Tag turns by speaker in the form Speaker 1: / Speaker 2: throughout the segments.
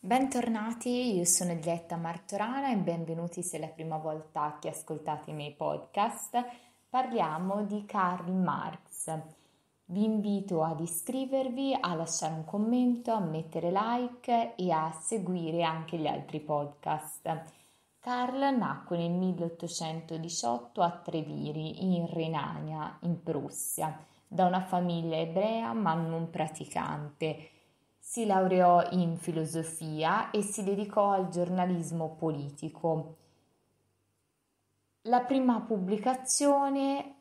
Speaker 1: Bentornati, io sono Diletta Martorana e benvenuti se è la prima volta che ascoltate i miei podcast. Parliamo di Karl Marx. Vi invito ad iscrivervi, a lasciare un commento, a mettere like e a seguire anche gli altri podcast. Karl nacque nel 1818 a Treviri, in Renania, in Prussia, da una famiglia ebrea ma non praticante si laureò in filosofia e si dedicò al giornalismo politico. La prima pubblicazione,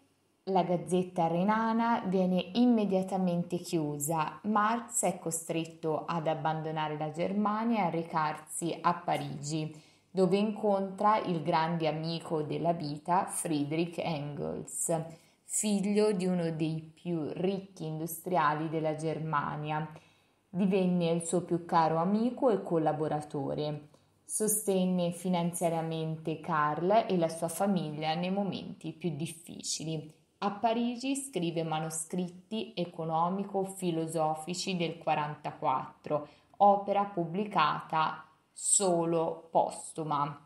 Speaker 1: la Gazzetta Renana, viene immediatamente chiusa. Marx è costretto ad abbandonare la Germania e a recarsi a Parigi, dove incontra il grande amico della vita Friedrich Engels, figlio di uno dei più ricchi industriali della Germania Divenne il suo più caro amico e collaboratore. Sostenne finanziariamente Carl e la sua famiglia nei momenti più difficili. A Parigi scrive manoscritti economico-filosofici del 1944, opera pubblicata solo postuma.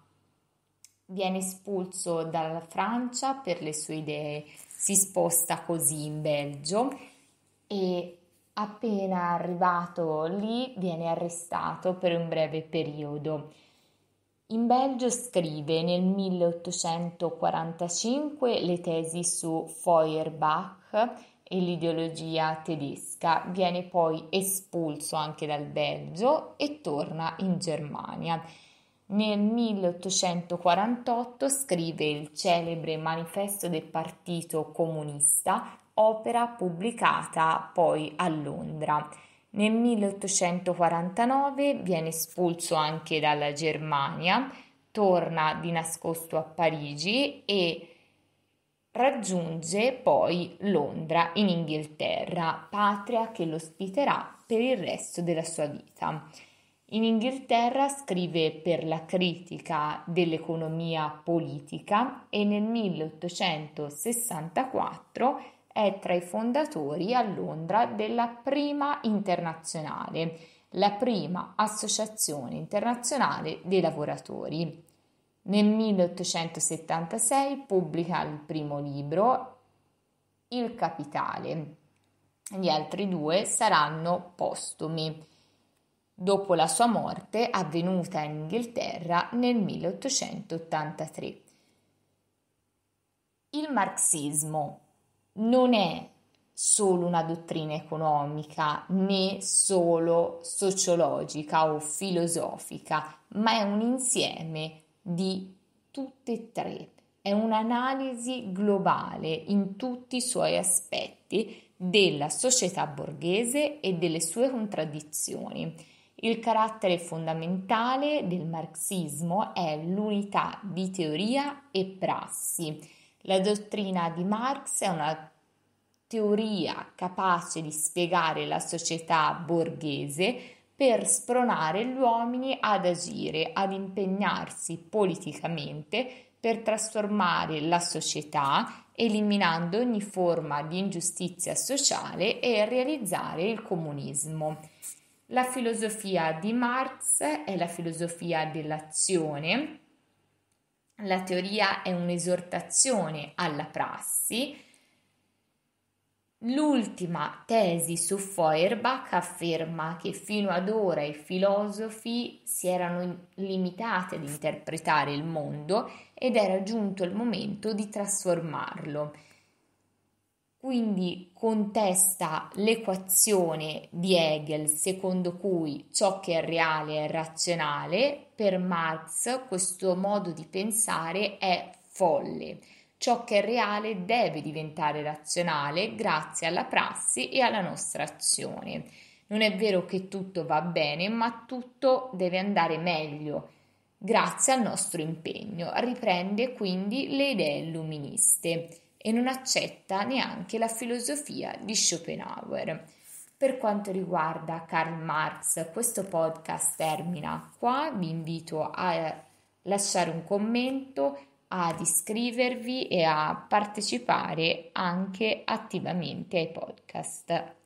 Speaker 1: Viene espulso dalla Francia per le sue idee, si sposta così in Belgio e appena arrivato lì viene arrestato per un breve periodo. In Belgio scrive nel 1845 le tesi su Feuerbach e l'ideologia tedesca, viene poi espulso anche dal Belgio e torna in Germania. Nel 1848 scrive il celebre manifesto del Partito Comunista opera pubblicata poi a Londra. Nel 1849 viene espulso anche dalla Germania, torna di nascosto a Parigi e raggiunge poi Londra in Inghilterra, patria che lo ospiterà per il resto della sua vita. In Inghilterra scrive per la critica dell'economia politica e nel 1864 è tra i fondatori a Londra della prima internazionale, la prima associazione internazionale dei lavoratori. Nel 1876 pubblica il primo libro, Il Capitale. Gli altri due saranno postumi, dopo la sua morte avvenuta in Inghilterra nel 1883. Il marxismo non è solo una dottrina economica né solo sociologica o filosofica, ma è un insieme di tutte e tre. È un'analisi globale in tutti i suoi aspetti della società borghese e delle sue contraddizioni. Il carattere fondamentale del marxismo è l'unità di teoria e prassi la dottrina di Marx è una teoria capace di spiegare la società borghese per spronare gli uomini ad agire, ad impegnarsi politicamente per trasformare la società, eliminando ogni forma di ingiustizia sociale e realizzare il comunismo. La filosofia di Marx è la filosofia dell'azione, la teoria è un'esortazione alla prassi. L'ultima tesi su Feuerbach afferma che fino ad ora i filosofi si erano limitati ad interpretare il mondo ed era giunto il momento di trasformarlo. Quindi contesta l'equazione di Hegel secondo cui ciò che è reale è razionale, per Marx questo modo di pensare è folle. Ciò che è reale deve diventare razionale grazie alla prassi e alla nostra azione. Non è vero che tutto va bene, ma tutto deve andare meglio grazie al nostro impegno. Riprende quindi le idee illuministe e non accetta neanche la filosofia di Schopenhauer. Per quanto riguarda Karl Marx, questo podcast termina qua. Vi invito a lasciare un commento, ad iscrivervi e a partecipare anche attivamente ai podcast.